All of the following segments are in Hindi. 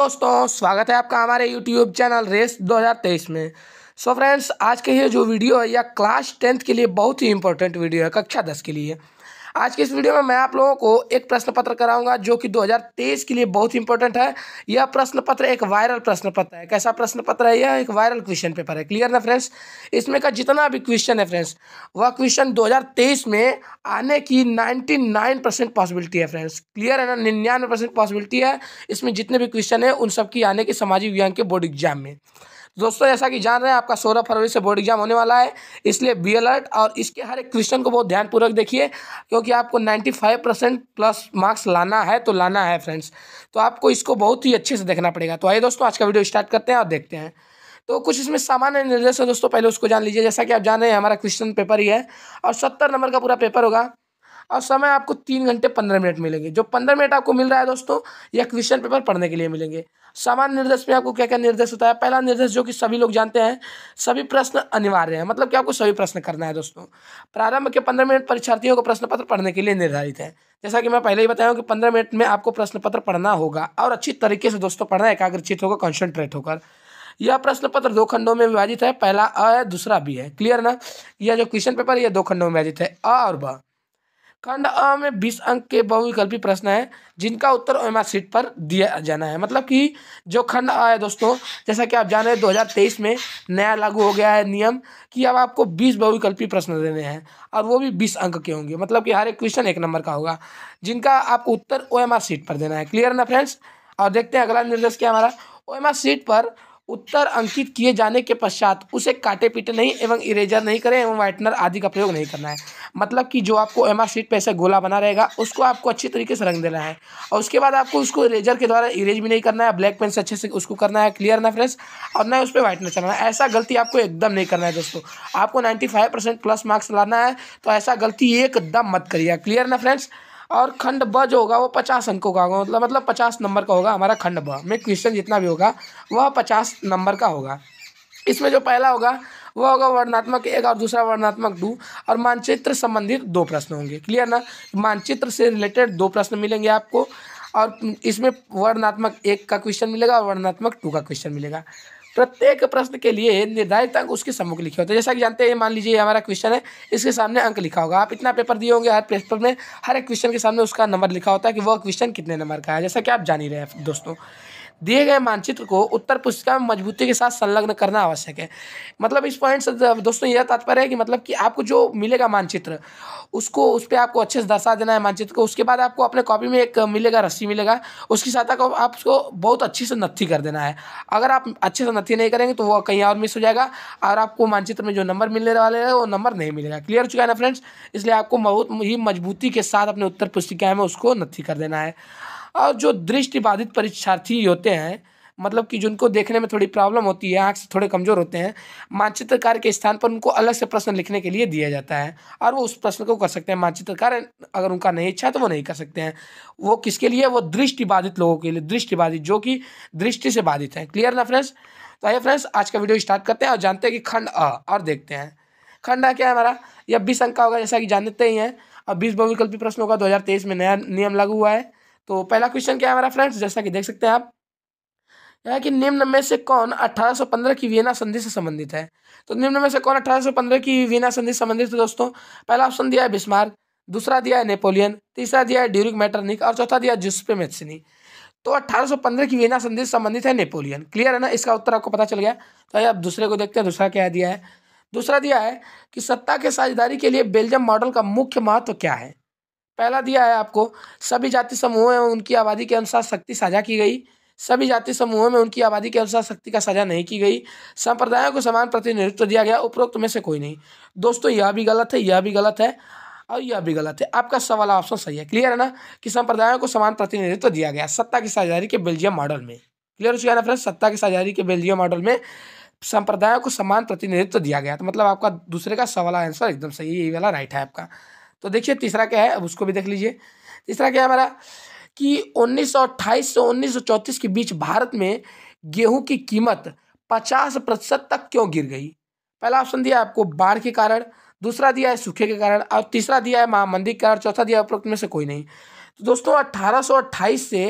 दोस्तों स्वागत है आपका हमारे YouTube चैनल रेस 2023 में सो so फ्रेंड्स आज के ये जो वीडियो है यह क्लास टेंथ के लिए बहुत ही इंपॉर्टेंट वीडियो है कक्षा दस के लिए आज के इस वीडियो में मैं आप लोगों को एक प्रश्न पत्र कराऊंगा जो कि 2023 के लिए बहुत ही इंपॉर्टेंट है यह प्रश्न पत्र एक वायरल प्रश्न पत्र है कैसा प्रश्न पत्र है यह एक वायरल क्वेश्चन पेपर है क्लियर ना फ्रेंड्स इसमें का जितना भी क्वेश्चन है फ्रेंड्स वह क्वेश्चन 2023 में आने की नाइन्टी परसेंट पॉसिबिलिटी है फ्रेंड्स क्लियर है ना निन्यानवे परसेंट पॉसिबिलिटी है इसमें जितने भी क्वेश्चन है उन सबकी आने की सामाजिक विज्ञान के बोर्ड एग्जाम में दोस्तों जैसा कि जान रहे हैं आपका सोलह फरवरी से बोर्ड एग्जाम होने वाला है इसलिए बी अलर्ट और इसके हर एक क्वेश्चन को बहुत ध्यानपूर्वक देखिए क्योंकि आपको ninety five percent plus marks लाना है तो लाना है फ्रेंड्स तो आपको इसको बहुत ही अच्छे से देखना पड़ेगा तो आइए दोस्तों आज का वीडियो स्टार्ट करते हैं और देखते हैं तो कुछ इसमें सामान्य निर्देश है दोस्तों पहले उसको जान लीजिए जैसा कि आप जान रहे हैं हमारा क्वेश्चन पेपर ही है और सत्तर नंबर का पूरा पेपर होगा और समय आपको तीन घंटे पंद्रह मिनट मिलेंगे जो पंद्रह मिनट आपको मिल रहा है दोस्तों यह क्वेश्चन पेपर पढ़ने के लिए मिलेंगे सामान्य निर्देश में आपको क्या क्या निर्देश होता है पहला निर्देश जो कि सभी लोग जानते हैं सभी प्रश्न अनिवार्य है मतलब कि आपको सभी प्रश्न करना है दोस्तों प्रारंभ के पंद्रह मिनट परीक्षार्थियों को प्रश्न पत्र पढ़ने के लिए निर्धारित है जैसा कि मैं पहले ही बताया हूँ कि पंद्रह मिनट में आपको प्रश्न पत्र पढ़ना होगा और अच्छी तरीके से दोस्तों पढ़ना एकाग्रचित होकर कॉन्सेंट्रेट होकर यह प्रश्न पत्र दो खंडों में विभाजित है पहला अ है दूसरा बी है क्लियर ना यह जो क्वेश्चन पेपर है यह दो खंडों में विभाजित है अ और ब खंड अ में बीस अंक के बहुविकल्पी प्रश्न है जिनका उत्तर आर सीट पर दिया जाना है मतलब कि जो खंड अ है दोस्तों जैसा कि आप जान रहे हैं 2023 में नया लागू हो गया है नियम कि अब आपको बीस बहुविकल्पी प्रश्न देने हैं और वो भी बीस अंक के होंगे मतलब कि हर एक क्वेश्चन एक नंबर का होगा जिनका आपको उत्तर ओ सीट पर देना है क्लियर ना फ्रेंड्स और देखते हैं अगला निर्देश क्या हमारा ओ सीट पर उत्तर अंकित किए जाने के पश्चात उसे काटे पीटे नहीं एवं इरेजर नहीं करें एवं व्हाइटनर आदि का प्रयोग नहीं करना है मतलब कि जो आपको एम आर सीट पर ऐसा गोला बना रहेगा उसको आपको अच्छी तरीके से रंग देना है और उसके बाद आपको उसको इरेजर के द्वारा इरेज भी नहीं करना है ब्लैक पेन से अच्छे से उसको करना है क्लियर ना फ्रेंड्स और ना उस पर व्हाइटनर चलाना है ऐसा गलती आपको एकदम नहीं करना है दोस्तों आपको नाइन्टी प्लस मार्क्स लाना है तो ऐसा गलती एकदम मत करिएगा क्लियर ना फ्रेंड्स और खंड ब जो होगा वो पचास अंकों का होगा मतलब मतलब पचास नंबर का होगा हमारा खंड ब में क्वेश्चन जितना भी होगा वह पचास नंबर का होगा इसमें जो पहला होगा वह होगा वर्णात्मक एक और दूसरा वर्णात्मक दो और मानचित्र संबंधित दो प्रश्न होंगे क्लियर ना मानचित्र से रिलेटेड दो प्रश्न मिलेंगे आपको और इसमें वर्णात्मक एक का क्वेश्चन मिलेगा और वर्णात्मक टू का क्वेश्चन मिलेगा प्रत्येक प्रश्न के लिए निर्धारित अंक उसके सम्मुख लिखे होते हैं जैसा कि जानते हैं मान लीजिए हमारा क्वेश्चन है इसके सामने अंक लिखा होगा आप इतना पेपर दिए होंगे हर पेपर में हर एक क्वेश्चन के सामने उसका नंबर लिखा होता है कि वह क्वेश्चन कितने नंबर का है जैसा कि आप जान ही रहे हैं दोस्तों दिए गए मानचित्र को उत्तर पुस्तिका में मजबूती के साथ संलग्न करना आवश्यक है मतलब इस पॉइंट से दोस्तों यह तात्पर्य है कि मतलब कि आपको जो मिलेगा मानचित्र उसको उस पर आपको अच्छे से दर्शा देना है मानचित्र को उसके बाद आपको अपने कॉपी में एक मिलेगा रस्सी मिलेगा उसकी सहायता को आपको बहुत अच्छे से नत्थी कर देना है अगर आप अच्छे से नत्थी नहीं करेंगे तो वह कहीं और मिस हो जाएगा और आपको मानचित्र में जो नंबर मिलने वाले हैं वो नंबर नहीं मिलेगा क्लियर हो चुका है ना फ्रेंड्स इसलिए आपको बहुत ही मजबूती के साथ अपने उत्तर पुस्तिका में उसको नत्थी कर देना है और जो दृष्टिबाधित परीक्षार्थी होते हैं मतलब कि जिनको देखने में थोड़ी प्रॉब्लम होती है आँख से थोड़े कमज़ोर होते हैं मानचित्रकार के स्थान पर उनको अलग से प्रश्न लिखने के लिए दिया जाता है और वो उस प्रश्न को कर सकते हैं मानचित्रकार अगर उनका नहीं इच्छा तो वो नहीं कर सकते हैं वो किसके लिए वो दृष्टिबाधित लोगों के लिए दृष्टिबाधित जो कि दृष्टि से बाधित हैं क्लियर ना फ्रेंड्स तो आइए फ्रेंड्स आज का वीडियो स्टार्ट करते हैं और जानते हैं कि खंड अ और देखते हैं खंड अ क्या है हमारा यह बीस अंक का होगा जैसा कि जानते ही हैं अब बीस बहुविकल्पी प्रश्न होगा दो में नया नियम लागू हुआ है तो पहला क्वेश्चन क्या है हमारा फ्रेंड्स जैसा कि देख सकते हैं आप है कि निम्न में से कौन 1815 की वीना संधि से संबंधित है तो निम्न में से कौन 1815 की वीना संधि से संबंधित है दोस्तों पहला ऑप्शन दिया है बिस्मार्क दूसरा दिया है नेपोलियन तीसरा दिया है ड्यूरिक मैटरनिक और चौथा दिया जुस्पे मेथसिनी तो 1815 की वीना संधि से संबंधित है नेपोलियन क्लियर है ना इसका उत्तर आपको पता चल गया तो आइए आप दूसरे को देखते हैं दूसरा क्या दिया है दूसरा दिया है कि सत्ता के साझेदारी के लिए बेल्जियम मॉडल का मुख्य महत्व क्या है पहला दिया है आपको सभी जाति समूहों में उनकी आबादी के अनुसार शक्ति साझा की गई सभी जाति समूहों में उनकी आबादी के अनुसार शक्ति का साझा नहीं की गई संप्रदायों को समान प्रतिनिधित्व दिया गया उपरोक्त में से कोई नहीं दोस्तों यह भी गलत है यह भी गलत है और यह भी गलत है आपका सवाल ऑप्शन सही है क्लियर है ना कि संप्रदायों को समान प्रतिनिधित्व दिया गया सत्ता की साझेदारी के बेल्जियम मॉडल में क्लियर हो चुका है ना फ्रेंड्स सत्ता की साझेदारी के बेल्जियम मॉडल में संप्रदायों को समान प्रतिनिधित्व दिया गया तो मतलब आपका दूसरे का सवाल आंसर एकदम सही यही वाला राइट है आपका तो देखिए तीसरा क्या है अब उसको भी देख लीजिए तीसरा क्या है हमारा कि 1928 से 1934 के बीच भारत में गेहूं की कीमत 50 प्रतिशत तक क्यों गिर गई पहला ऑप्शन दिया आपको बाढ़ के कारण दूसरा दिया है सूखे के कारण और तीसरा दिया है महामंदी के कारण चौथा दिया उपरोक्त में से कोई नहीं तो दोस्तों 1828 से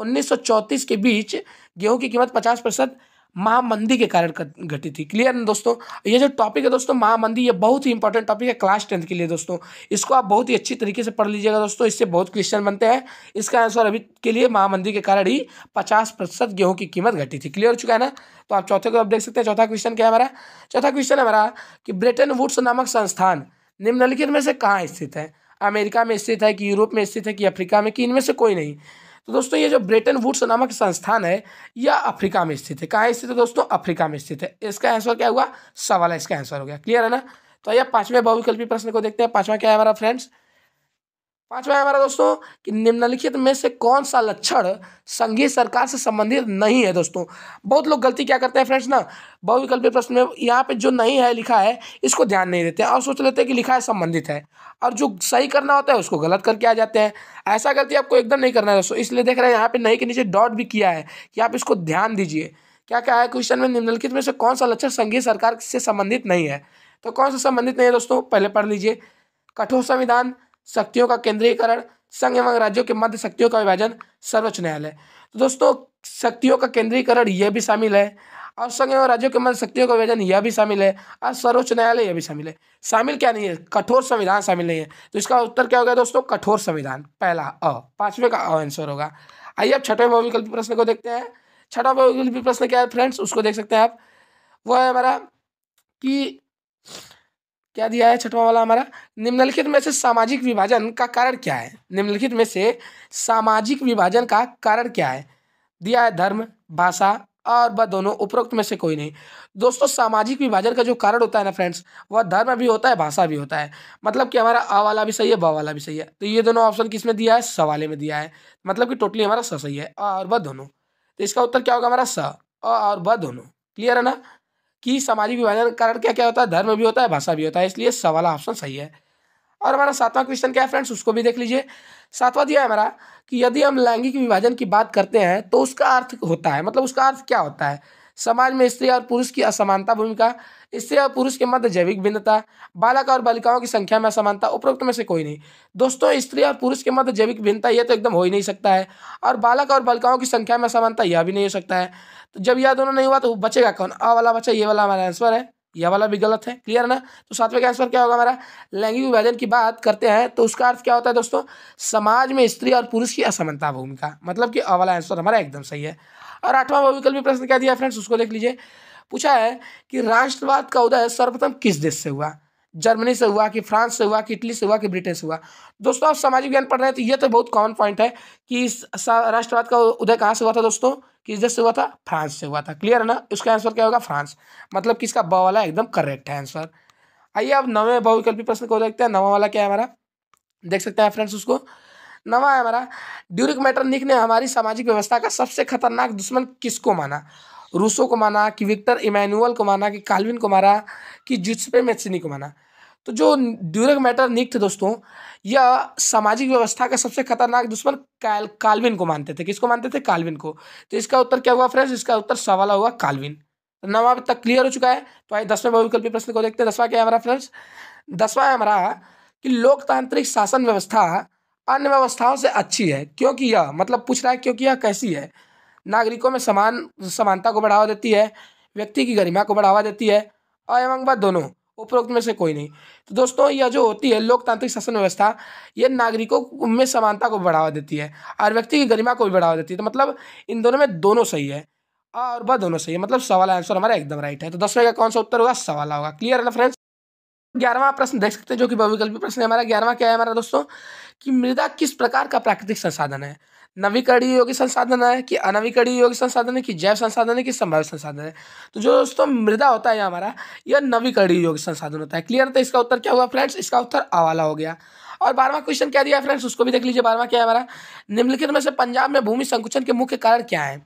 1934 के बीच गेहूं की कीमत 50 प्रतिशत महामंदी के कारण घटी थी क्लियर ना दोस्तों ये जो टॉपिक है दोस्तों महामंदी ये बहुत ही इंपॉर्टेंट टॉपिक है क्लास टेंथ के लिए दोस्तों इसको आप बहुत ही अच्छी तरीके से पढ़ लीजिएगा दोस्तों इससे बहुत क्वेश्चन बनते हैं इसका आंसर अभी के लिए महामंदी के कारण ही पचास प्रतिशत गेहूँ की कीमत घटी थी क्लियर हो चुका है ना तो आप चौथे को आप देख सकते हैं चौथा क्वेश्चन क्या है हमारा चौथा क्वेश्चन है हमारा कि ब्रिटेन वुड्स नामक संस्थान निम्नलिखित में से कहाँ स्थित है अमेरिका में स्थित है कि यूरोप में स्थित है कि अफ्रीका में कि इनमें से कोई नहीं तो दोस्तों ये जो ब्रेटन वुड्स नामक संस्थान है यह अफ्रीका में स्थित है कहाँ स्थित है दोस्तों अफ्रीका में स्थित है इसका आंसर क्या हुआ सवाल है इसका आंसर हो गया क्लियर है ना तो यह पांचवें बहुविकल्पी प्रश्न को देखते हैं पांचवा क्या है हमारा फ्रेंड्स पांचवा हमारा दोस्तों कि निम्नलिखित में से कौन सा लक्षण संघीय सरकार से संबंधित नहीं है दोस्तों बहुत लोग गलती क्या करते हैं फ्रेंड्स ना बहुविकल्पीय प्रश्न में यहाँ पे जो नहीं है लिखा है इसको ध्यान नहीं देते हैं और सोच लेते हैं कि लिखा है संबंधित है और जो सही करना होता है उसको गलत करके आ जाते हैं ऐसा गलती आपको एकदम नहीं करना है दोस्तों इसलिए देख रहे हैं यहाँ पे नहीं के नीचे डॉट भी किया है कि आप इसको ध्यान दीजिए क्या क्या है क्वेश्चन में निम्नलिखित में से कौन सा लक्षण संघीय सरकार से संबंधित नहीं है तो कौन सा संबंधित नहीं है दोस्तों पहले पढ़ लीजिए कठोर संविधान शक्तियों का केंद्रीकरण संघ एवं राज्यों के मध्य शक्तियों का विभाजन सर्वोच्च न्यायालय तो दोस्तों शक्तियों का केंद्रीकरण यह भी शामिल है और संघ एवं राज्यों के मध्य शक्तियों का विभाजन यह भी शामिल है और सर्वोच्च न्यायालय यह भी शामिल है शामिल क्या नहीं है कठोर संविधान शामिल नहीं है तो इसका उत्तर क्या होगा दोस्तों कठोर संविधान पहला अ पांचवें का आंसर होगा आइए आप छठे बहुविकल्पी प्रश्न को देखते हैं छठा बहुविकल्पी प्रश्न क्या है फ्रेंड्स उसको देख सकते हैं आप वह है हमारा कि क्या दिया है छठवां वाला हमारा निम्नलिखित में से सामाजिक विभाजन का कारण क्या है निम्नलिखित में से सामाजिक विभाजन का कारण क्या है दिया है धर्म भाषा और वह दोनों उपरोक्त में से कोई नहीं दोस्तों सामाजिक विभाजन का जो कारण होता है ना फ्रेंड्स वह धर्म भी होता है भाषा भी होता है मतलब कि हमारा अ वाला भी सही है ब वाला भी सही है तो ये दोनों ऑप्शन किस में दिया है स वाले में दिया है मतलब कि टोटली हमारा स सही है अ और ब दोनों तो इसका उत्तर क्या होगा हमारा स और ब दोनों क्लियर है ना कि सामाजिक विभाजन कारण क्या क्या होता है धर्म भी होता है भाषा भी होता है इसलिए सवाला ऑप्शन सही है और हमारा सातवां क्वेश्चन क्या है फ्रेंड्स उसको भी देख लीजिए सातवां दिया है हमारा कि यदि हम लैंगिक विभाजन की बात करते हैं तो उसका अर्थ होता है मतलब उसका अर्थ क्या होता है समाज में स्त्री और पुरुष की असमानता भूमिका स्त्री और पुरुष के मध्य जैविक भिन्नता बालक और बालिकाओं की संख्या में असमानता उपरोक्त में से कोई नहीं दोस्तों स्त्री और पुरुष के मध्य जैविक भिन्नता यह तो एकदम हो ही नहीं सकता है और बालक और बालिकाओं की संख्या में असमानता यह भी नहीं हो सकता है तो जब यह दोनों नहीं हुआ तो बचेगा कौन अ वाला बच्चा ये वाला हमारा आंसर है यह वाला भी गलत है क्लियर ना तो सातवें का आंसर क्या होगा हमारा लैंगिक विभाजन की बात करते हैं तो उसका अर्थ क्या होता है दोस्तों समाज में स्त्री और पुरुष की असमानता भूमिका मतलब कि अ वाला आंसर हमारा एकदम सही है और आठवां बहुविकल्पी प्रश्न क्या दिया फ्रेंड्स उसको देख लीजिए पूछा है कि राष्ट्रवाद का उदय सर्वप्रथम किस देश से हुआ जर्मनी से हुआ कि फ्रांस से हुआ कि इटली से हुआ कि ब्रिटेन से हुआ दोस्तों आप सामाजिक विज्ञान पढ़ रहे हैं तो ये तो बहुत कॉमन पॉइंट है कि राष्ट्रवाद का उदय कहाँ से हुआ था दोस्तों किस देश से हुआ था फ्रांस से हुआ था क्लियर है ना उसका आंसर क्या होगा फ्रांस मतलब किसका ब वाला एकदम करेक्ट है आंसर आइए अब नवे बहुविकल्पी प्रश्न को देखते हैं नवा वाला क्या है हमारा देख सकते हैं फ्रेंड्स उसको नवा है हमारा ड्यूरिक मैटर निक ने हमारी सामाजिक व्यवस्था का सबसे खतरनाक दुश्मन किसको माना रूसो को माना कि विक्टर इमैनुअल को माना कि कालविन को मारा कि जुस्पे मेचनी को माना तो जो ड्यूरिक मैटर निक थे दोस्तों यह सामाजिक व्यवस्था का सबसे खतरनाक दुश्मन काल कालविन को मानते थे किसको मानते थे कालविन को तो इसका उत्तर क्या हुआ फ्रेंड्स इसका उत्तर सवाल हुआ कालविन तो नवा तक क्लियर हो चुका है तो आइए दसवें बहुविकल्पी प्रश्न को देखते हैं दसवा क्या है हमारा फ्रेंड्स दसवा है हमारा कि लोकतांत्रिक शासन व्यवस्था अन्य व्यवस्थाओं से अच्छी है क्योंकि यह मतलब पूछ रहा है क्योंकि यह कैसी है नागरिकों में समान समानता को बढ़ावा देती है व्यक्ति की गरिमा को बढ़ावा देती है और एवं बात दोनों उपरोक्त में से कोई नहीं तो दोस्तों यह जो होती है लोकतांत्रिक शासन व्यवस्था यह नागरिकों में समानता को बढ़ावा देती है और व्यक्ति की गरिमा को भी बढ़ावा देती है तो मतलब इन दोनों में दोनों सही है और वह दोनों सही है मतलब सवाल आंसर हमारा एकदम राइट है तो दसवें का कौन सा उत्तर होगा सवाल होगा क्लियर है ना फ्रेंड्स ग्यारहवा प्रश्न देख सकते हैं जो कि बहुविकल्पी प्रश्न है हमारा ग्यारहवा क्या है हमारा दोस्तों कि मृदा किस प्रकार का प्राकृतिक संसाधन है नवीकरणीय योग्य संसाधन है कि अनवीकरणीय योग्य संसाधन है कि जैव संसाधन है कि संभव संसाधन है तो जो दोस्तों मृदा होता है हमारा यह नवीकरणीय योग्य संसाधन होता है क्लियर तो इसका उत्तर क्या हुआ फ्रेंड्स इसका उत्तर अवाला हो गया और बारहवा क्वेश्चन क्या दिया फ्रेंड्स उसको भी देख लीजिए बारहवा क्या है हमारा निम्नलिखित में से पंजाब में भूमि संकुचन के मुख्य कारण क्या है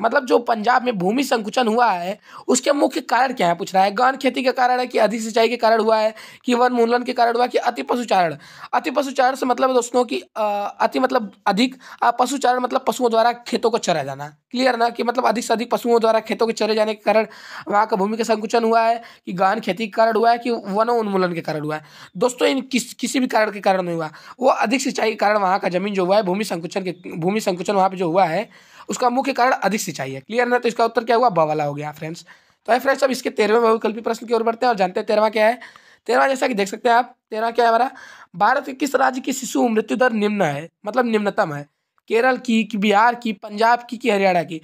मतलब जो पंजाब में भूमि संकुचन हुआ है उसके मुख्य कारण क्या है पूछ रहा है गहन खेती के कारण है कि अधिक सिंचाई के कारण हुआ है कि वन मूलन के कारण हुआ कि अति पशुचारण अति पशुचारण से मतलब दोस्तों की अति मतलब अधिक पशुचारण मतलब पशुओं द्वारा खेतों को चरा जाना क्लियर ना कि मतलब अधिक से अधिक पशुओं द्वारा खेतों के चरे जाने के कारण वहाँ का भूमि का संकुचन हुआ है कि गहन खेती के कारण हुआ है कि वनों उन्मूलन के कारण हुआ है दोस्तों इन किस किसी भी कारण के कारण नहीं हुआ वो अधिक सिंचाई के कारण वहाँ का जमीन जो हुआ है भूमि संकुचन के भूमि संकुचन वहाँ पर जो हुआ है उसका मुख्य कारण अधिक सिंचाई है क्लियर ना तो इसका उत्तर क्या हुआ बवाला हो गया फ्रेंड्स तो है फ्रेंड्स अब इसके तेरहवें बहुविकल्पी प्रश्न की ओर बढ़ते हैं और जानते हैं तेरवा क्या है तेरवा जैसा कि देख सकते हैं आप तेरह क्या है हमारा भारत के किस राज्य की शिशु मृत्यु दर निम्न है मतलब निम्नतम है केरल की कि बिहार की पंजाब की कि हरियाणा की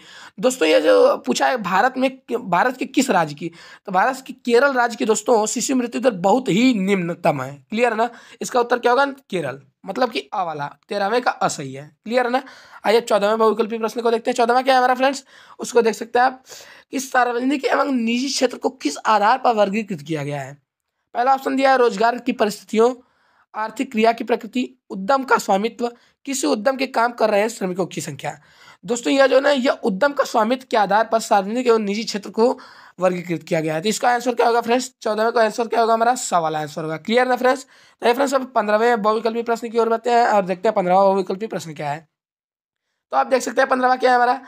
दोस्तों ये जो पूछा है भारत में भारत के किस राज्य की तो भारत के केरल राज्य की दोस्तों शिशु मृत्यु दर बहुत ही निम्नतम है क्लियर है ना इसका उत्तर क्या होगा केरल मतलब कि अ वाला तेरहवें का असही है क्लियर है ना आइए चौदहवें बहुविकल्पी प्रश्न को देखते हैं चौदहवा क्या है हमारा फ्रेंड्स उसको देख सकते हैं आप कि सार्वजनिक एवं निजी क्षेत्र को किस आधार पर वर्गीकृत किया गया है पहला ऑप्शन दिया है रोजगार की परिस्थितियों आर्थिक क्रिया की प्रकृति उद्यम का स्वामित्व किसी उद्यम के काम कर रहे हैं श्रमिकों की संख्या दोस्तों यह जो ना यह उद्यम का स्वामित्व के आधार पर सार्वजनिक एवं निजी क्षेत्र को वर्गीकृत किया गया है तो इसका आंसर क्या होगा फ्रेंड्स चौदहवें का आंसर क्या होगा हमारा सवाल आंसर होगा क्लियर ना फ्रेंड्स तो फ्रेंड्स अब पंद्रहवें बहुविकल्पी प्रश्न की ओर बढ़ते हैं और देखते हैं पंद्रहवा बहुविकल्पी प्रश्न क्या है तो आप देख सकते हैं पंद्रहवा क्या है हमारा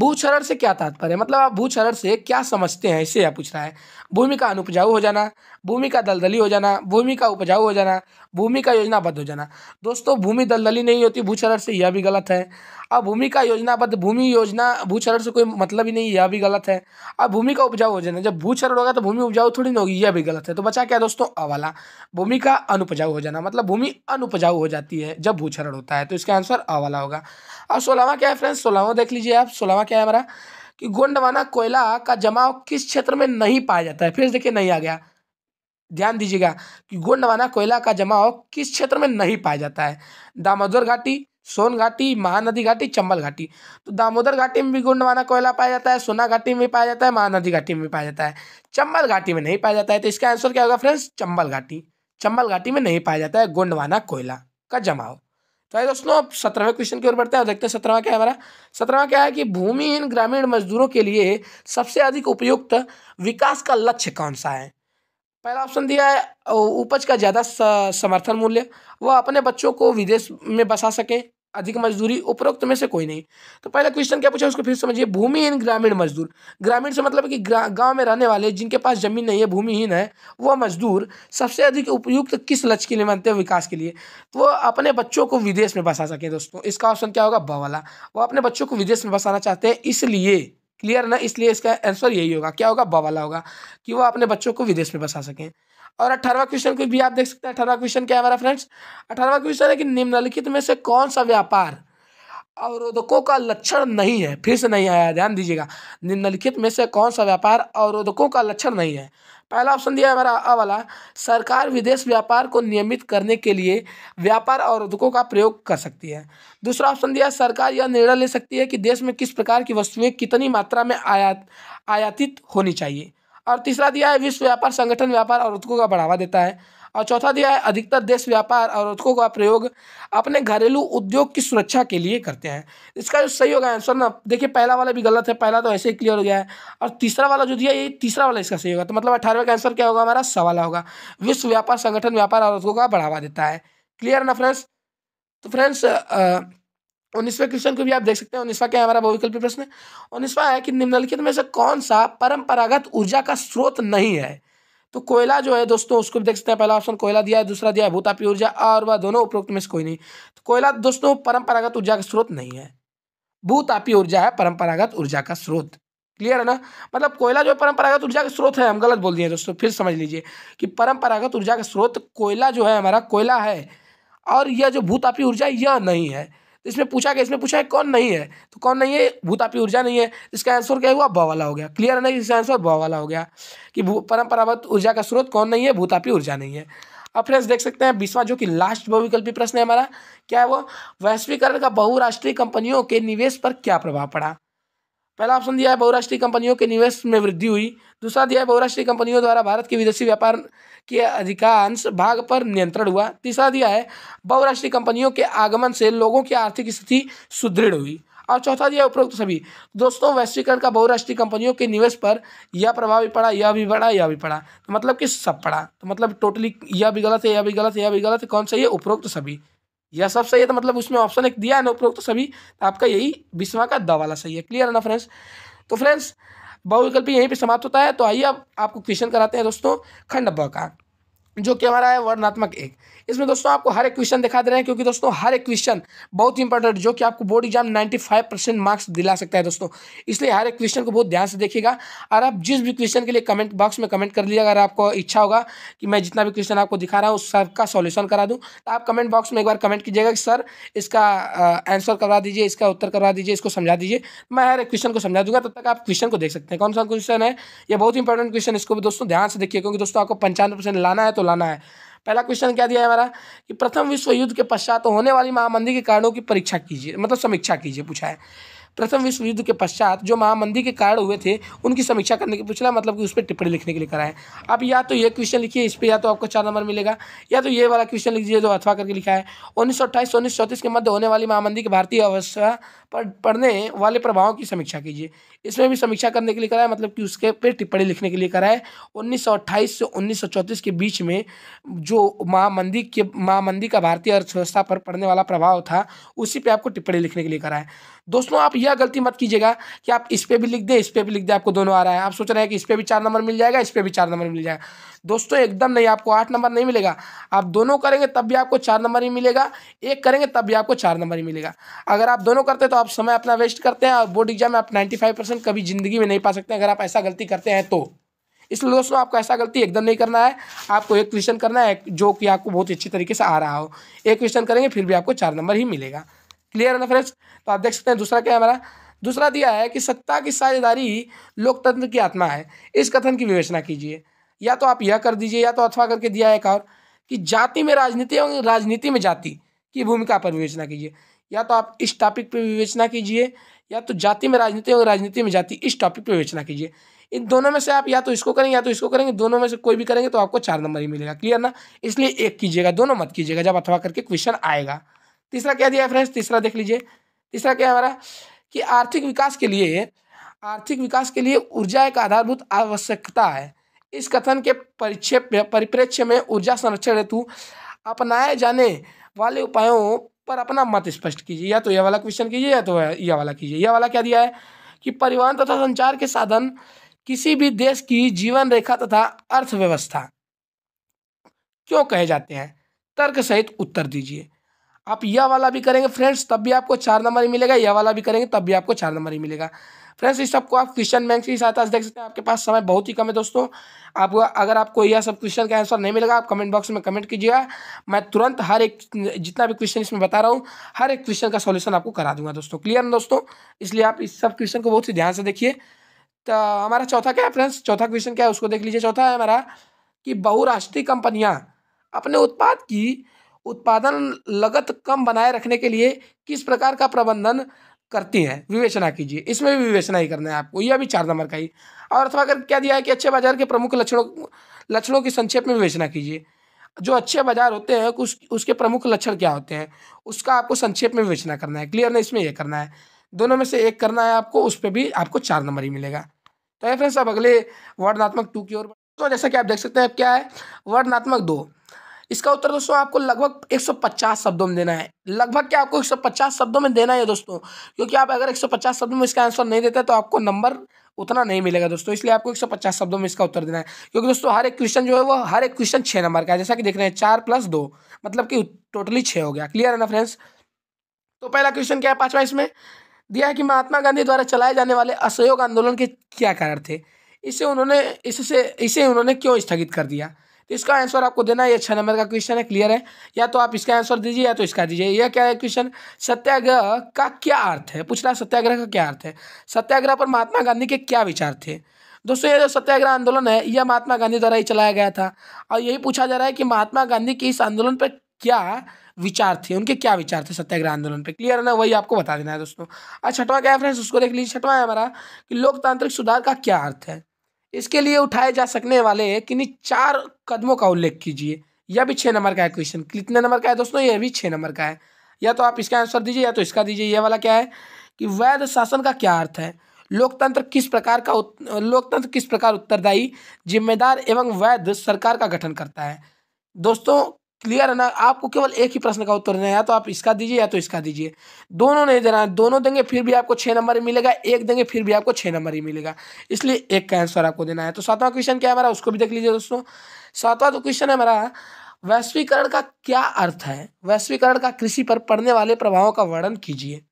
भूचरण से क्या तात्पर्य मतलब आप भूचरण से क्या समझते हैं इससे यह पूछ रहा है भूमि का अनुपजाऊ हो जाना भूमि का दलदली हो जाना भूमि का उपजाऊ हो जाना भूमि का योजनाबद्ध हो जाना दोस्तों भूमि दलदली नहीं होती भूचरण से यह भी गलत है अब भूमि का योजनाबद्ध भूमि योजना भूचरण से कोई मतलब ही नहीं यह भी गलत है अब भूमि का उपजाऊ हो जाना जब भूचरण होगा तो भूमि उपजाऊ थोड़ी ना होगी यह भी गलत है तो बचा क्या दोस्तों अवाला भूमि का अनुपजाऊ हो जाना मतलब भूमि अनुपजाऊ हो जाती है जब भूचरण होता है तो इसका आंसर अवाला होगा अब सोलहवा क्या है फ्रेंड्स सोलहवा देख लीजिए आप सोलहवा क्या है हमारा कि गोंडवाना कोयला का जमाव किस क्षेत्र में नहीं पाया जाता है फिर देखिए नहीं आ गया ध्यान दीजिएगा कि गोंडवाना कोयला का जमाव किस क्षेत्र में नहीं पाया जाता है दामोदर घाटी सोन घाटी महानदी घाटी चंबल घाटी तो दामोदर घाटी में भी गोंडवाना कोयला पाया जाता है सोना घाटी में पाया जाता है महानदी घाटी में भी पाया जाता है चंबल घाटी में नहीं पाया जाता है तो इसका आंसर क्या होगा फ्रेंड्स चंबल घाटी चंबल घाटी में नहीं पाया जाता है गोंडवाना कोयला का जमाव तो आइए दोस्तों अब सत्रहवें क्वेश्चन की ओर बढ़ते हैं और देखते हैं सत्रहवा क्या है हमारा सत्रहवा क्या है कि भूमिहीन ग्रामीण मजदूरों के लिए सबसे अधिक उपयुक्त विकास का लक्ष्य कौन सा है पहला ऑप्शन दिया है उपज का ज़्यादा समर्थन मूल्य वह अपने बच्चों को विदेश में बसा सकें अधिक मजदूरी उपरोक्त में से कोई नहीं तो पहला क्वेश्चन क्या पूछा उसको फिर समझिए भूमिहीन ग्रामीण मजदूर ग्रामीण से मतलब कि गांव में रहने वाले जिनके पास जमीन नहीं है भूमिहीन है वह मजदूर सबसे अधिक उपयुक्त किस लक्ष्य के लिए मानते हैं विकास के लिए तो वह अपने बच्चों को विदेश में बसा सकें दोस्तों इसका ऑप्शन क्या होगा ब वाला वह अपने बच्चों को विदेश में बसाना चाहते हैं इसलिए क्लियर ना इसलिए इसका आंसर यही होगा क्या होगा बवाला होगा कि वो अपने बच्चों को विदेश में बसा सकें और अठारवा क्वेश्चन को भी आप देख सकते हैं अठारवा क्वेश्चन क्या है हमारा फ्रेंड्स अठारवा क्वेश्चन है कि निम्नलिखित में से कौन सा व्यापार अवरोधकों का लक्षण नहीं है फिर से नहीं आया ध्यान दीजिएगा निम्नलिखित में से कौन सा व्यापार अवरोधकों का लक्षण नहीं है पहला ऑप्शन दिया है हमारा अ वाला सरकार विदेश व्यापार को नियमित करने के लिए व्यापार अवरोधकों का प्रयोग कर सकती है दूसरा ऑप्शन दिया है सरकार यह निर्णय ले सकती है कि देश में किस प्रकार की वस्तुएं कितनी मात्रा में आयात आयातित होनी चाहिए और तीसरा दिया है विश्व व्यापार संगठन व्यापार अवरोधकों का बढ़ावा देता है और चौथा दिया है अधिकतर देश व्यापार और का प्रयोग अपने घरेलू उद्योग की सुरक्षा के लिए करते हैं इसका जो सही होगा आंसर ना देखिए पहला वाला भी गलत है पहला तो ऐसे ही क्लियर हो गया है और तीसरा वाला जो दिया ये तीसरा वाला इसका सही होगा तो मतलब अठारहवें का आंसर क्या होगा हमारा सवाला होगा विश्व व्यापार संगठन व्यापार और का बढ़ावा देता है क्लियर ना फ्रेंड्स तो फ्रेंड्स उन्नीसवें क्वेश्चन को भी आप देख सकते हैं उन्नीसवा क्या है हमारा बहुविकल्पी प्रश्न उन्नीसवा है कि निम्नलिखित में से कौन सा परंपरागत ऊर्जा का स्रोत नहीं है तो कोयला जो है दोस्तों उसको भी देख सकते हैं पहला ऑप्शन कोयला दिया है दूसरा दिया है भूतापी ऊर्जा और वह दोनों उपरोक्त में से कोई नहीं तो कोयला दोस्तों परंपरागत ऊर्जा का स्रोत नहीं है भूतापी ऊर्जा है परंपरागत ऊर्जा का स्रोत क्लियर है ना मतलब कोयला जो परंपरागत ऊर्जा का स्रोत है हम गलत बोल दिए दोस्तों फिर समझ लीजिए कि परंपरागत ऊर्जा का स्रोत कोयला जो है हमारा कोयला है और यह जो भूतापी ऊर्जा यह नहीं है तो इसमें पूछा गया इसमें पूछा है कौन नहीं है तो कौन नहीं है भूतापी ऊर्जा नहीं है तो इसका आंसर क्या हुआ भाव वाला हो गया क्लियर है ना इसका आंसर ब वाला हो गया कि परंपरागत ऊर्जा का स्रोत कौन नहीं है भूतापी ऊर्जा नहीं है अब फ्रेंड्स देख सकते हैं बीसवा जो कि लास्ट बहुविकल्पी प्रश्न है हमारा क्या है वो वैश्वीकरण का बहुराष्ट्रीय कंपनियों के निवेश पर क्या प्रभाव पड़ा पहला ऑप्शन दिया है बहुराष्ट्रीय कंपनियों के निवेश में वृद्धि हुई दूसरा दिया है बहुराष्ट्रीय कंपनियों द्वारा भारत के विदेशी व्यापार के अधिकांश भाग पर नियंत्रण हुआ तीसरा दिया है बहुराष्ट्रीय कंपनियों के आगमन से लोगों की आर्थिक स्थिति सुदृढ़ हुई और चौथा दिया उपरोक्त सभी दोस्तों वैश्वीकरण का बहुराष्ट्रीय कंपनियों के निवेश पर यह प्रभाव भी पड़ा यह भी पड़ा यह भी पड़ा तो मतलब कि सब पड़ा तो मतलब टोटली यह भी गलत है यह भी गलत है यह भी गलत है कौन सा ये उपरोक्त सभी यह सब सही है तो मतलब उसमें ऑप्शन एक दिया है ना उपरोक्त तो सभी आपका यही बीसवा का द वाला सही है क्लियर है ना फ्रेंड्स तो फ्रेंड्स बहुविकल्प यहीं पे समाप्त होता है तो आइए अब आपको क्वेश्चन कराते हैं दोस्तों खंड ब का जो कि हमारा है वर्णात्मक एक इसमें दोस्तों आपको हर एक क्वेश्चन दिखा दे रहे हैं क्योंकि दोस्तों हर एक क्वेश्चन बहुत इंपॉर्टेंट जो कि आपको बोर्ड एग्जाम 95 परसेंट मार्क्स दिला सकता है दोस्तों इसलिए हर एक क्वेश्चन को बहुत ध्यान से देखिएगा और आप जिस भी क्वेश्चन के लिए कमेंट बॉक्स में कमेंट कर लीजिएगा अगर आपको इच्छा होगा कि मैं जितना भी क्वेश्चन आपको दिखा रहा हूँ उस सबका सॉल्यूशन करा दूँ तो आप कमेंट बॉक्स में एक बार कमेंट कीजिएगा कि सर इसका आंसर करवा दीजिए इसका उत्तर करवा दीजिए इसको समझा दीजिए तो मैं हर एक क्वेश्चन को समझा दूंगा तब तक आप क्वेश्चन को देख सकते हैं कौन सा क्वेश्चन है यह बहुत इंपॉर्टेंट क्वेश्चन इसको भी दोस्तों ध्यान से देखिए क्योंकि दोस्तों आपको पंचानवे लाना है तो लाना है पहला क्वेश्चन क्या दिया है हमारा कि प्रथम विश्व युद्ध के पश्चात होने वाली महामंदी के कारणों की परीक्षा कीजिए मतलब समीक्षा कीजिए पूछा है प्रथम विश्व युद्ध के पश्चात जो महामंदी के कारण हुए थे उनकी समीक्षा करने के पूछना मतलब कि उस पर टिप्पणी लिखने के लिए करा है आप या तो ये क्वेश्चन लिखिए इस पर या तो आपको चार नंबर मिलेगा या तो ये वाला क्वेश्चन लिखिए जो अथवा करके लिखा है उन्नीस सौ अट्ठाईस उन्नीस सौ चौतीस के मध्य होने वाली महामंदी की भारतीय अवस्था पर पड़ने वाले प्रभावों की समीक्षा कीजिए इसमें भी समीक्षा करने के लिए करा है मतलब कि उसके पे टिप्पणी लिखने के लिए करा है उन्नीस से उन्नीस के बीच में जो महामंदी के महामंदी का भारतीय अर्थव्यवस्था पर पड़ने वाला प्रभाव था उसी पर आपको टिप्पणी लिखने के लिए करा है दोस्तों आप यह गलती मत कीजिएगा कि आप इस पर भी लिख दें इस पर भी लिख दें आपको दोनों आ रहा है आप सोच रहे हैं कि इस पर भी चार नंबर मिल जाएगा इस पर भी चार नंबर मिल जाएगा दोस्तों एकदम नहीं आपको आठ नंबर नहीं मिलेगा आप दोनों करेंगे तब भी आपको चार नंबर ही मिलेगा एक करेंगे तब भी आपको चार नंबर ही मिलेगा अगर आप दोनों करते हैं तो आप समय अपना वेस्ट करते हैं और बोर्ड एग्जाम में आप नाइन्टी फाइव परसेंट कभी ज़िंदगी में नहीं पा सकते अगर आप ऐसा गलती करते हैं तो इसलिए दोस्तों आपको ऐसा गलती एकदम नहीं करना है आपको एक क्वेश्चन करना है जो कि आपको बहुत अच्छी तरीके से आ रहा हो एक क्वेश्चन करेंगे फिर भी आपको चार नंबर ही मिलेगा क्लियर है ना फ्रेंड्स तो आप देख सकते हैं दूसरा क्या है हमारा दूसरा दिया है कि सत्ता की साझेदारी लोकतंत्र की आत्मा है इस कथन की विवेचना कीजिए या तो आप यह कर दीजिए या तो अथवा करके दिया है एक और कि जाति में राजनीति और राजनीति में जाति की भूमिका पर विवेचना कीजिए या तो आप इस टॉपिक पर विवेचना कीजिए या तो जाति में राजनीति और राजनीति में जाति इस टॉपिक पर विवेचना कीजिए इन दोनों में से आप या तो इसको करेंगे या तो इसको करेंगे दोनों में से कोई भी करेंगे तो आपको चार नंबर ही मिलेगा क्लियर ना इसलिए एक कीजिएगा दोनों मत कीजिएगा जब अथवा करके क्वेश्चन आएगा तीसरा क्या दिया फ्रेंड्स तीसरा देख लीजिए तीसरा क्या हमारा कि आर्थिक विकास के लिए आर्थिक विकास के लिए ऊर्जा एक आधारभूत आवश्यकता है इस कथन के परिक्षेप परिप्रेक्ष्य में ऊर्जा संरक्षण हेतु अपनाए जाने वाले उपायों पर अपना मत स्पष्ट कीजिए या तो यह वाला क्वेश्चन कीजिए या तो यह वाला कीजिए यह वाला क्या दिया है कि परिवहन तथा संचार के साधन किसी भी देश की जीवन रेखा तथा अर्थव्यवस्था क्यों कहे जाते हैं तर्क सहित उत्तर दीजिए आप यह वाला भी करेंगे फ्रेंड्स तब भी आपको चार नंबर ही मिलेगा यह वाला भी करेंगे तब भी आपको चार नंबर ही मिलेगा फ्रेंड्स इस सबको आप क्वेश्चन बैंक की सहायता से देख सकते हैं आपके पास समय बहुत ही कम है दोस्तों आपको अगर आपको यह सब क्वेश्चन का आंसर नहीं मिलेगा आप कमेंट बॉक्स में कमेंट कीजिएगा मैं तुरंत हर एक जितना भी क्वेश्चन इसमें बता रहा हूँ हर एक क्वेश्चन का सोल्यूशन आपको करा दूंगा दोस्तों क्लियर ना दोस्तों इसलिए आप इस सब क्वेश्चन को बहुत ही ध्यान से देखिए तो हमारा चौथा क्या है फ्रेंड्स चौथा क्वेश्चन क्या है उसको देख लीजिए चौथा है हमारा कि बहुराष्ट्रीय कंपनियाँ अपने उत्पाद की उत्पादन लगत कम बनाए रखने के लिए किस प्रकार का प्रबंधन करती हैं विवेचना कीजिए इसमें भी विवेचना ही करना है आपको यह भी चार नंबर का ही और अथवा अगर क्या दिया है कि अच्छे बाजार के प्रमुख लक्षणों लक्षणों की संक्षेप में विवेचना कीजिए जो अच्छे बाजार होते हैं उस उसके प्रमुख लक्षण क्या होते हैं उसका आपको संक्षेप में विवेचना करना है क्लियर नहीं इसमें यह करना है दोनों में से एक करना है आपको उस पर भी आपको चार नंबर ही मिलेगा तो ये फ्रेंड्स अब अगले वर्णनात्मक टू की ओर तो जैसा कि आप देख सकते हैं अब क्या है वर्णात्मक दो इसका उत्तर दोस्तों आपको लगभग 150 शब्दों में देना है लगभग क्या आपको 150 शब्दों में देना है दोस्तों क्योंकि आप अगर 150 शब्दों में इसका आंसर नहीं देते तो आपको नंबर उतना नहीं मिलेगा दोस्तों इसलिए आपको 150 शब्दों में इसका उत्तर देना है क्योंकि दोस्तों हर एक क्वेश्चन जो है वो हर एक क्वेश्चन छः नंबर का है जैसा कि देख रहे हैं चार प्लस दो मतलब कि टोटली छः हो गया क्लियर है ना फ्रेंड्स तो पहला क्वेश्चन क्या है पाँचवा इसमें दिया है कि महात्मा गांधी द्वारा चलाए जाने वाले असहयोग आंदोलन के क्या कारण थे इसे उन्होंने इससे इसे उन्होंने क्यों स्थगित कर दिया तो इसका आंसर आपको देना है छः नंबर का क्वेश्चन है क्लियर है या तो आप इसका आंसर दीजिए या तो इसका दीजिए यह क्या है क्वेश्चन सत्याग्रह का क्या अर्थ है पूछना सत्याग्रह का क्या अर्थ है सत्याग्रह पर महात्मा गांधी के क्या विचार थे दोस्तों ये जो सत्याग्रह आंदोलन है यह महात्मा गांधी द्वारा ही चलाया गया था और यही पूछा जा रहा है कि महात्मा गांधी के इस आंदोलन पर क्या विचार थे उनके क्या विचार थे सत्याग्रह आंदोलन पे क्लियर है ना वही आपको बता देना है दोस्तों अच्छा छठवा क्या है फ्रेंड्स उसको देख लीजिए छठवा है हमारा कि लोकतांत्रिक सुधार का क्या अर्थ है इसके लिए उठाए जा सकने वाले किन्हीं चार कदमों का उल्लेख कीजिए यह भी छः नंबर का है क्वेश्चन कितने नंबर का है दोस्तों यह भी छः नंबर का है या तो आप इसका आंसर दीजिए या तो इसका दीजिए यह वाला क्या है कि वैध शासन का क्या अर्थ है लोकतंत्र किस प्रकार का उत, लोकतंत्र किस प्रकार उत्तरदायी जिम्मेदार एवं वैध सरकार का गठन करता है दोस्तों क्लियर है ना आपको केवल एक ही प्रश्न का उत्तर देना है या तो आप इसका दीजिए या तो इसका दीजिए दोनों नहीं देना है दोनों देंगे फिर भी आपको छः नंबर ही मिलेगा एक देंगे फिर भी आपको छः नंबर ही मिलेगा इसलिए एक का आंसर आपको देना है तो सातवां क्वेश्चन क्या है हमारा उसको भी देख लीजिए दोस्तों सातवां तो क्वेश्चन है हमारा वैश्वीकरण का क्या अर्थ है वैश्वीकरण का कृषि पर पड़ने वाले प्रभावों का वर्णन कीजिए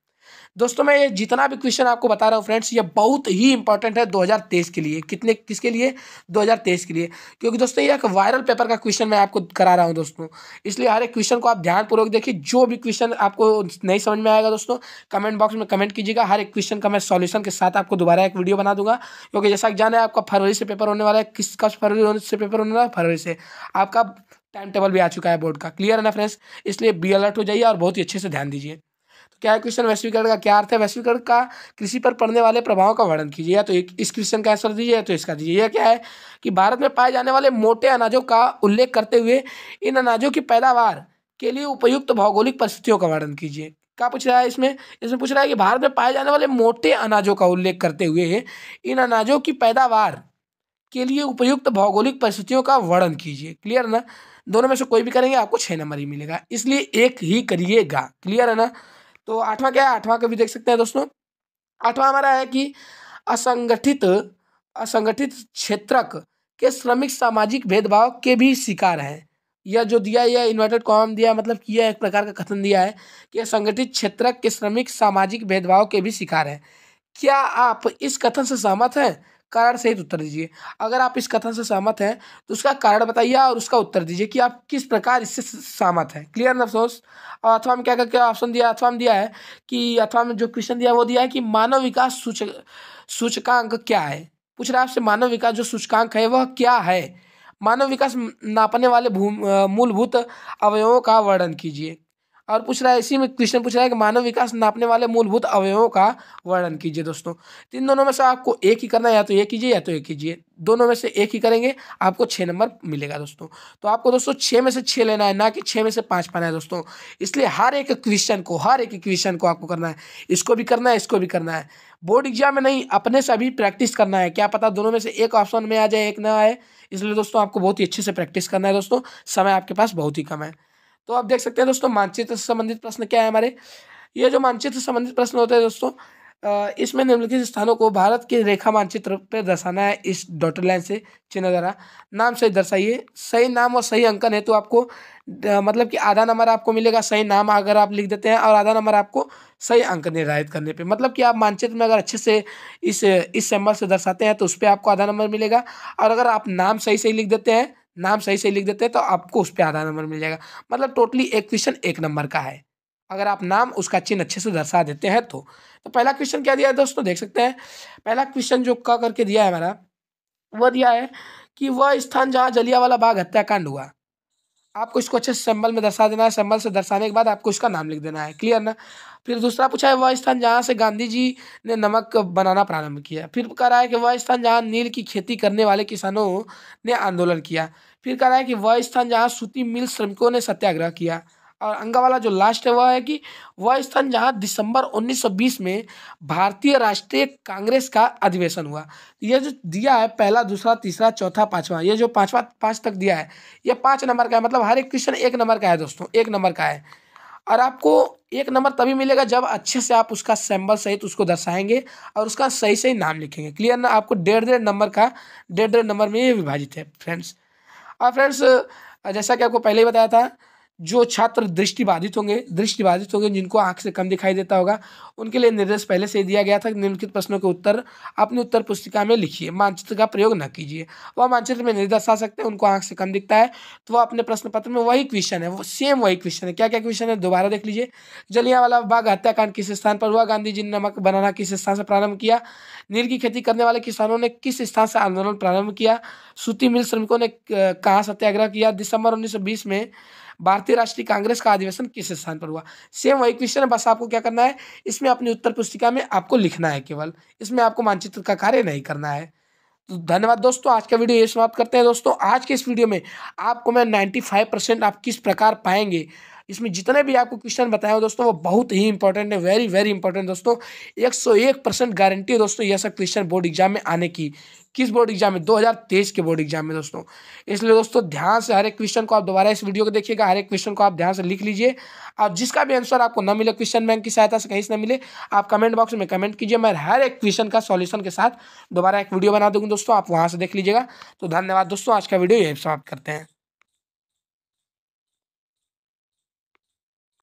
दोस्तों मैं ये जितना भी क्वेश्चन आपको बता रहा हूँ फ्रेंड्स ये बहुत ही इंपॉर्टेंट है 2023 के लिए कितने किसके लिए 2023 के लिए क्योंकि दोस्तों ये एक वायरल पेपर का क्वेश्चन मैं आपको करा रहा हूँ दोस्तों इसलिए हर एक क्वेश्चन को आप ध्यानपूर्वक देखिए जो भी क्वेश्चन आपको नहीं समझ में आएगा दोस्तों कमेंट बॉक्स में कमेंट कीजिएगा हर एक क्वेश्चन का मैं सॉल्यूशन के साथ आपको दोबारा एक वीडियो बना दूंगा क्योंकि जैसा जाना है आपका फरवरी से पेपर होने वाला है किस कब फरवरी से पेपर होने वाला है फरवरी से आपका टाइम टेबल भी आ चुका है बोर्ड का क्लियर है ना फ्रेंड्स इसलिए बी अलर्ट हो जाइए और बहुत ही अच्छे से ध्यान दीजिए क्या है क्वेश्चन वैश्वीकरण का क्या अर्थ है वैश्वीकरण का कृषि पर पड़ने वाले प्रभाव का वर्णन कीजिए या तो इस क्वेश्चन का आंसर दीजिए या तो इसका दीजिए यह क्या है कि भारत में पाए जाने वाले मोटे अनाजों का उल्लेख करते हुए इन अनाजों की पैदावार के लिए उपयुक्त तो भौगोलिक परिस्थितियों का वर्णन कीजिए क्या पूछ रहा है इसमें इसमें पूछ रहा है कि भारत में पाए जाने वाले मोटे अनाजों का उल्लेख करते हुए इन अनाजों की पैदावार के लिए उपयुक्त भौगोलिक परिस्थितियों का वर्णन कीजिए क्लियर ना दोनों में से कोई भी करेंगे आपको छः नंबर ही मिलेगा इसलिए एक ही करिएगा क्लियर है ना तो आठवां क्या है आठवां का भी देख सकते हैं दोस्तों आठवां हमारा है कि असंगठित असंगठित क्षेत्रक के श्रमिक सामाजिक भेदभाव के भी शिकार हैं यह जो दिया यह इन्वर्टेड कॉम दिया मतलब कि यह एक प्रकार का कथन दिया है कि असंगठित क्षेत्र के श्रमिक सामाजिक भेदभाव के भी शिकार हैं क्या आप इस कथन से सहमत हैं कारण सहित उत्तर दीजिए अगर आप इस कथन से सहमत हैं तो उसका कारण बताइए और उसका उत्तर दीजिए कि आप किस प्रकार इससे सहमत हैं क्लियर अफसोर्स और अथवा में क्या क्या क्या ऑप्शन दिया अथवा में दिया है कि अथवा में जो क्वेश्चन दिया वो दिया है कि मानव विकास सूचक सूचकांक क्या है पूछ रहा है आपसे मानव विकास जो सूचकांक है वह क्या है मानव विकास नापने वाले मूलभूत अवयवों का वर्णन कीजिए और पूछ रहा है इसी में क्वेश्चन पूछ रहा है कि मानव विकास नापने वाले मूलभूत अवयवों का वर्णन कीजिए दोस्तों तीन दोनों में से आपको एक ही करना है या तो एक कीजिए या तो एक कीजिए दोनों में से एक ही करेंगे आपको छः नंबर मिलेगा दोस्तों तो आपको दोस्तों छः में से छः लेना है ना कि छः में से पाँच पाना है दोस्तों इसलिए हर एक क्वेश्चन को हर एक क्वेश्चन को आपको करना है इसको भी करना है इसको भी करना है बोर्ड एग्जाम में नहीं अपने से अभी प्रैक्टिस करना है क्या पता दोनों में से एक ऑप्शन में आ जाए एक ना आए इसलिए दोस्तों आपको बहुत ही अच्छे से प्रैक्टिस करना है दोस्तों समय आपके पास बहुत ही कम है तो आप देख सकते हैं दोस्तों मानचित्र से संबंधित प्रश्न क्या है हमारे ये जो मानचित्र से संबंधित प्रश्न होते हैं दोस्तों इसमें निम्नलिखित स्थानों को भारत के रेखा मानचित्र पर दर्शाना है इस डॉटर लाइन से चिन्ह द्वारा नाम सही दर्शाइए सही नाम और सही अंकन है तो आपको मतलब कि आधा नंबर आपको मिलेगा सही नाम अगर आप लिख देते हैं और आधा नंबर आपको सही अंक निर्धारित करने पे मतलब कि आप मानचित्र में अगर अच्छे से इस इस सिंबल से दर्शाते हैं तो उस पर आपको आधा नंबर मिलेगा और अगर आप नाम सही सही लिख देते हैं नाम सही से लिख देते हैं तो आपको उस पर आधा नंबर मिल जाएगा मतलब टोटली एक क्वेश्चन एक नंबर का है अगर आप नाम उसका चिन्ह अच्छे से दर्शा देते हैं तो तो पहला क्वेश्चन क्या दिया है दोस्तों देख सकते हैं पहला क्वेश्चन जो क करके दिया है हमारा वह दिया है कि वह स्थान जहाँ जलियावाला बाग हत्याकांड हुआ आपको इसको अच्छे से सम्बल में दर्शा देना है सम्बल से दर्शाने के बाद आपको इसका नाम लिख देना है क्लियर ना फिर दूसरा पूछा है वह स्थान जहाँ से गांधी जी ने नमक बनाना प्रारंभ किया फिर कह रहा है कि वह स्थान जहाँ नील की खेती करने वाले किसानों ने आंदोलन किया फिर कह रहा है कि वह स्थान जहाँ सूती मिल श्रमिकों ने सत्याग्रह किया और अंगा वाला जो लास्ट है वह है कि वह स्थान जहां दिसंबर 1920 में भारतीय राष्ट्रीय कांग्रेस का अधिवेशन हुआ यह जो दिया है पहला दूसरा तीसरा चौथा पांचवा ये जो पांचवा पाँच तक दिया है यह पाँच नंबर का है मतलब हर एक क्वेश्चन एक नंबर का है दोस्तों एक नंबर का है और आपको एक नंबर तभी मिलेगा जब अच्छे से आप उसका सैम्बल सहित उसको दर्शाएंगे और उसका सही सही नाम लिखेंगे क्लियर ना आपको डेढ़ डेढ़ नंबर का डेढ़ डेढ़ नंबर में ये विभाजित है फ्रेंड्स और फ्रेंड्स जैसा कि आपको पहले ही बताया था जो छात्र दृष्टिबाधित होंगे दृष्टिबाधित होंगे जिनको आंख से कम दिखाई देता होगा उनके लिए निर्देश पहले से दिया गया था निम्नलिखित प्रश्नों के उत्तर अपनी उत्तर पुस्तिका में लिखिए मानचित्र का प्रयोग न कीजिए वह मानचित्र में निर्देश आ सकते उनको आंख से कम दिखता है तो वह अपने प्रश्न पत्र में वही क्वेश्चन है वो सेम वही क्वेश्चन है क्या क्या क्वेश्चन है दोबारा देख लीजिए वाला बाग हत्याकांड किस स्थान पर हुआ गांधी जी नमक बनाना किस स्थान से प्रारंभ किया नील की खेती करने वाले किसानों ने किस स्थान से आंदोलन प्रारंभ किया सूती मिल श्रमिकों ने कहाँ सत्याग्रह किया दिसंबर उन्नीस में भारतीय राष्ट्रीय कांग्रेस का अधिवेशन किस स्थान पर हुआ सेम वही क्वेश्चन है बस आपको क्या करना है इसमें अपनी उत्तर पुस्तिका में आपको लिखना है केवल इसमें आपको मानचित्र का कार्य नहीं करना है तो धन्यवाद दोस्तों आज का वीडियो ये समाप्त करते हैं दोस्तों आज के इस वीडियो में आपको मैं नाइन्टी परसेंट आप किस प्रकार पाएंगे इसमें जितने भी आपको क्वेश्चन बताए दोस्तों वो बहुत ही इंपॉर्टेंट है वेरी वेरी इंपॉर्टेंट दोस्तों एक सौ एक परसेंट गारंटी है दोस्तों यह सब क्वेश्चन बोर्ड एग्जाम में आने की किस बोर्ड एग्जाम में 2023 के बोर्ड एग्जाम में दोस्तों इसलिए दोस्तों ध्यान से हर एक क्वेश्चन को आप दोबारा इस वीडियो को देखिएगा हर एक क्वेश्चन को आप ध्यान से लिख लीजिए और जिसका भी आंसर आपको न मिले क्वेश्चन बैंक की सहायता से कहीं से ना मिले आप कमेंट बॉक्स में कमेंट कीजिए मैं हर एक क्वेश्चन का सॉल्यूशन के साथ दोबारा एक वीडियो बना दूंगा दोस्तों आप वहाँ से देख लीजिएगा तो धन्यवाद दोस्तों आज का वीडियो यही समाप्त करते हैं